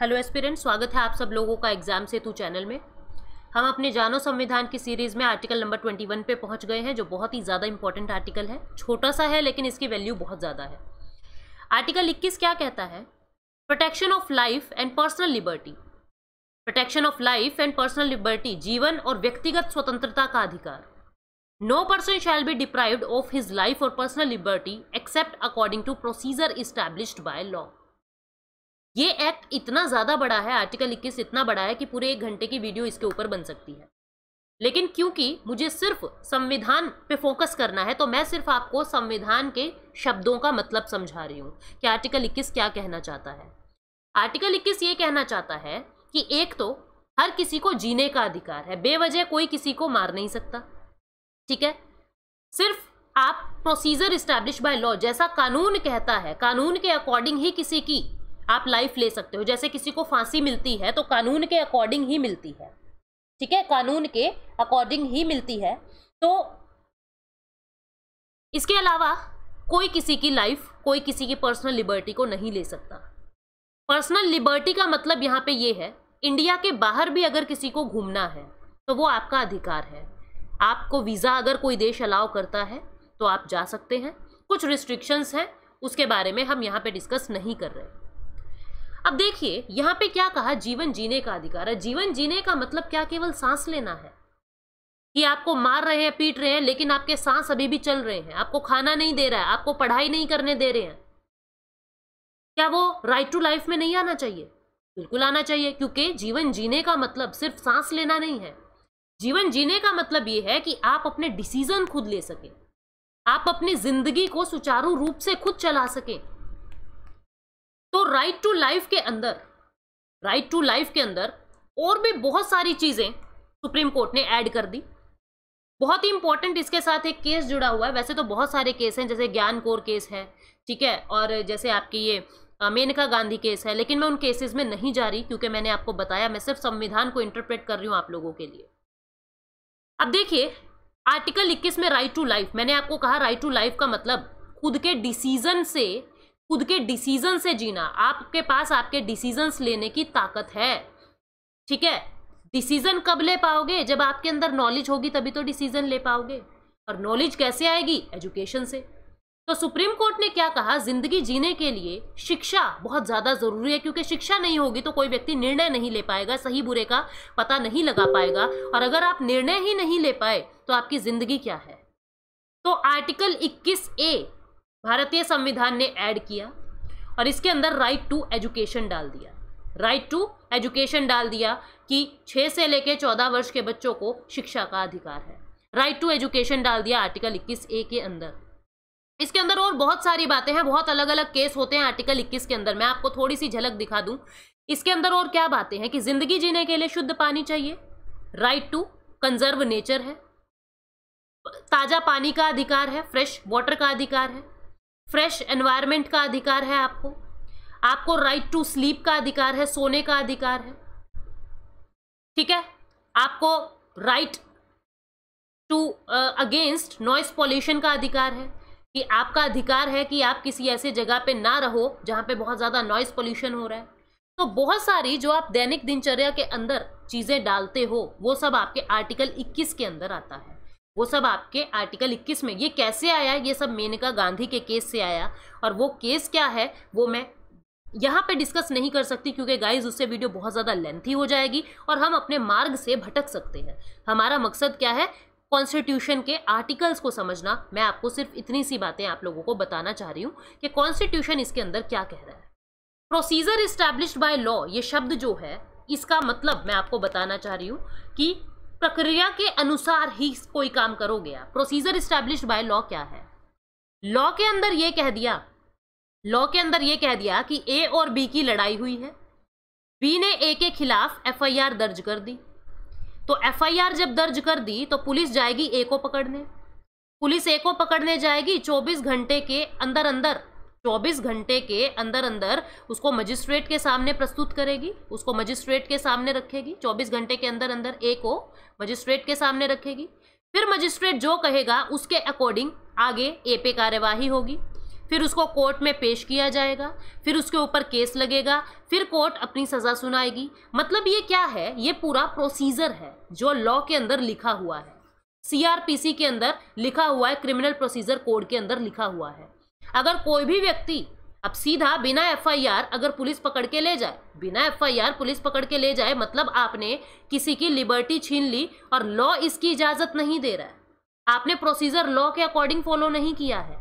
hello aspirant स्वागत है आप सब लोगों का एग्जाम सेतु चैनल में हम अपने जानो संविधान की सीरीज़ में आर्टिकल नंबर 21 पे पहुंच गए हैं जो बहुत ही ज़्यादा इंपॉर्टेंट आर्टिकल है छोटा सा है लेकिन इसकी वैल्यू बहुत ज़्यादा है आर्टिकल 21 क्या कहता है protection of life and personal liberty protection of life and personal liberty जीवन और व्यक्तिगत स्वतंत्रता का अधिकार no person shall be deprive of his life और personal liberty except according to procedure established by law ये एक्ट इतना ज़्यादा बड़ा है आर्टिकल 21 इतना बड़ा है कि पूरे एक घंटे की वीडियो इसके ऊपर बन सकती है लेकिन क्योंकि मुझे सिर्फ संविधान पे फोकस करना है तो मैं सिर्फ आपको संविधान के शब्दों का मतलब समझा रही हूँ कि आर्टिकल 21 क्या कहना चाहता है आर्टिकल 21 ये कहना चाहता है कि एक तो हर किसी को जीने का अधिकार है बेवजह कोई किसी को मार नहीं सकता ठीक है सिर्फ आप प्रोसीजर इस्टेब्लिश बाय लॉ जैसा कानून कहता है कानून के अकॉर्डिंग ही किसी की आप लाइफ ले सकते हो जैसे किसी को फांसी मिलती है तो कानून के अकॉर्डिंग ही मिलती है ठीक है कानून के अकॉर्डिंग ही मिलती है तो इसके अलावा कोई किसी की लाइफ कोई किसी की पर्सनल लिबर्टी को नहीं ले सकता पर्सनल लिबर्टी का मतलब यहाँ पे ये है इंडिया के बाहर भी अगर किसी को घूमना है तो वो आपका अधिकार है आपको वीज़ा अगर कोई देश अलाउ करता है तो आप जा सकते हैं कुछ रिस्ट्रिक्शंस हैं उसके बारे में हम यहाँ पे डिस्कस नहीं कर रहे अब देखिए यहाँ पे क्या कहा जीवन जीने का अधिकार है जीवन जीने का मतलब क्या केवल सांस लेना है कि आपको मार रहे हैं पीट रहे हैं लेकिन आपके सांस अभी भी चल रहे हैं आपको खाना नहीं दे रहा है आपको पढ़ाई नहीं करने दे रहे हैं क्या वो राइट टू लाइफ में नहीं आना चाहिए बिल्कुल आना चाहिए क्योंकि जीवन जीने का मतलब सिर्फ सांस लेना नहीं है जीवन जीने का मतलब ये है कि आप अपने डिसीजन खुद ले सकें आप अपनी जिंदगी को सुचारू रूप से खुद चला सकें राइट टू लाइफ के अंदर राइट टू लाइफ के अंदर और भी बहुत सारी चीज़ें सुप्रीम कोर्ट ने ऐड कर दी बहुत ही इंपॉर्टेंट इसके साथ एक केस जुड़ा हुआ है वैसे तो बहुत सारे केस हैं जैसे ज्ञान कोर केस है ठीक है और जैसे आपकी ये मेनका गांधी केस है लेकिन मैं उन केसेस में नहीं जा रही क्योंकि मैंने आपको बताया मैं सिर्फ संविधान को इंटरप्रेट कर रही हूँ आप लोगों के लिए अब देखिए आर्टिकल 21 में राइट टू लाइफ मैंने आपको कहा राइट टू लाइफ का मतलब खुद के डिसीजन से खुद के डिसीजन से जीना आपके पास आपके डिसीजंस लेने की ताकत है ठीक है डिसीजन कब ले पाओगे जब आपके अंदर नॉलेज होगी तभी तो डिसीजन ले पाओगे और नॉलेज कैसे आएगी एजुकेशन से तो सुप्रीम कोर्ट ने क्या कहा जिंदगी जीने के लिए शिक्षा बहुत ज़्यादा ज़रूरी है क्योंकि शिक्षा नहीं होगी तो कोई व्यक्ति निर्णय नहीं ले पाएगा सही बुरे का पता नहीं लगा पाएगा और अगर आप निर्णय ही नहीं ले पाए तो आपकी ज़िंदगी क्या है तो आर्टिकल 21 ए भारतीय संविधान ने ऐड किया और इसके अंदर राइट टू एजुकेशन डाल दिया राइट टू एजुकेशन डाल दिया कि छः से लेकर चौदह वर्ष के बच्चों को शिक्षा का अधिकार है राइट टू एजुकेशन डाल दिया आर्टिकल इक्कीस ए के अंदर इसके अंदर और बहुत सारी बातें हैं बहुत अलग अलग केस होते हैं आर्टिकल 21 के अंदर मैं आपको थोड़ी सी झलक दिखा दूं इसके अंदर और क्या बातें हैं कि जिंदगी जीने के लिए शुद्ध पानी चाहिए राइट टू कंजर्व नेचर है ताज़ा पानी का अधिकार है फ्रेश वाटर का अधिकार है फ्रेश एनवायरनमेंट का अधिकार है आपको आपको राइट टू स्लीप का अधिकार है सोने का अधिकार है ठीक है आपको right to against noise pollution का अधिकार है कि आपका अधिकार है कि आप किसी ऐसे जगह पे ना रहो जहाँ पे बहुत ज़्यादा नॉइस पॉल्यूशन हो रहा है तो बहुत सारी जो आप दैनिक दिनचर्या के अंदर चीज़ें डालते हो वो सब आपके आर्टिकल 21 के अंदर आता है वो सब आपके आर्टिकल 21 में ये कैसे आया ये सब मेनका गांधी के केस से आया और वो केस क्या है वो मैं यहाँ पे डिस्कस नहीं कर सकती क्योंकि गाइस उससे वीडियो बहुत ज़्यादा लेंथी हो जाएगी और हम अपने मार्ग से भटक सकते हैं हमारा मकसद क्या है कॉन्स्टिट्यूशन के आर्टिकल्स को समझना मैं आपको सिर्फ इतनी सी बातें आप लोगों को बताना चाह रही हूँ कि कॉन्स्टिट्यूशन इसके अंदर क्या कह रहा है प्रोसीजर इस्टेब्लिश बाय लॉ ये शब्द जो है इसका मतलब मैं आपको बताना चाह रही हूँ कि प्रक्रिया के अनुसार ही कोई काम करोगे आप प्रोसीजर स्टैब्लिश बाय लॉ क्या है लॉ के अंदर यह कह दिया लॉ के अंदर यह कह दिया कि ए और बी की लड़ाई हुई है बी ने ए के खिलाफ एफआईआर दर्ज कर दी तो एफआईआर जब दर्ज कर दी तो पुलिस जाएगी ए को पकड़ने पुलिस ए को पकड़ने जाएगी 24 घंटे के अंदर अंदर 24 घंटे के अंदर अंदर उसको मजिस्ट्रेट के सामने प्रस्तुत करेगी उसको मजिस्ट्रेट के सामने रखेगी 24 घंटे के अंदर अंदर ए को मजिस्ट्रेट के सामने रखेगी फिर मजिस्ट्रेट जो कहेगा उसके अकॉर्डिंग आगे ए पे कार्यवाही होगी फिर उसको कोर्ट में पेश किया जाएगा फिर उसके ऊपर केस लगेगा फिर कोर्ट अपनी सज़ा सुनाएगी मतलब ये क्या है ये पूरा प्रोसीजर है जो लॉ के अंदर लिखा हुआ है सीआरपीसी के अंदर लिखा हुआ है क्रिमिनल प्रोसीजर कोड के अंदर लिखा हुआ है अगर कोई भी व्यक्ति अब सीधा बिना एफआईआर अगर पुलिस पकड़ के ले जाए बिना एफआईआर पुलिस पकड़ के ले जाए मतलब आपने किसी की लिबर्टी छीन ली और लॉ इसकी इजाज़त नहीं दे रहा है आपने प्रोसीजर लॉ के अकॉर्डिंग फॉलो नहीं किया है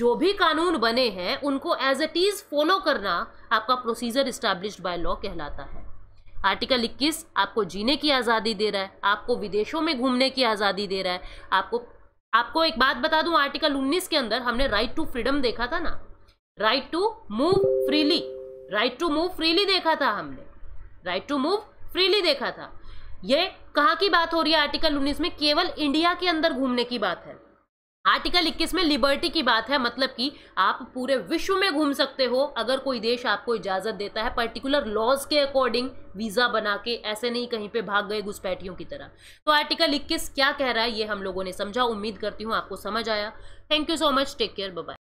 जो भी कानून बने हैं उनको एज इट इज़ फॉलो करना आपका प्रोसीजर इस्टेब्लिश बाय लॉ कहलाता है आर्टिकल 21 आपको जीने की आज़ादी दे रहा है आपको विदेशों में घूमने की आज़ादी दे रहा है आपको आपको एक बात बता दूं आर्टिकल 19 के अंदर हमने राइट टू फ्रीडम देखा था ना right to move freely right to move freely देखा था हमने राइट टू मूव फ्रीली देखा था ये कहाँ की बात हो रही है आर्टिकल 19 में केवल इंडिया के अंदर घूमने की बात है आर्टिकल 21 में लिबर्टी की बात है मतलब कि आप पूरे विश्व में घूम सकते हो अगर कोई देश आपको इजाज़त देता है पर्टिकुलर लॉज के अकॉर्डिंग वीज़ा बना के ऐसे नहीं कहीं पे भाग गए घुसपैठियों की तरह तो आर्टिकल 21 क्या कह रहा है ये हम लोगों ने समझा उम्मीद करती हूँ आपको समझ आया thank you so much take care bye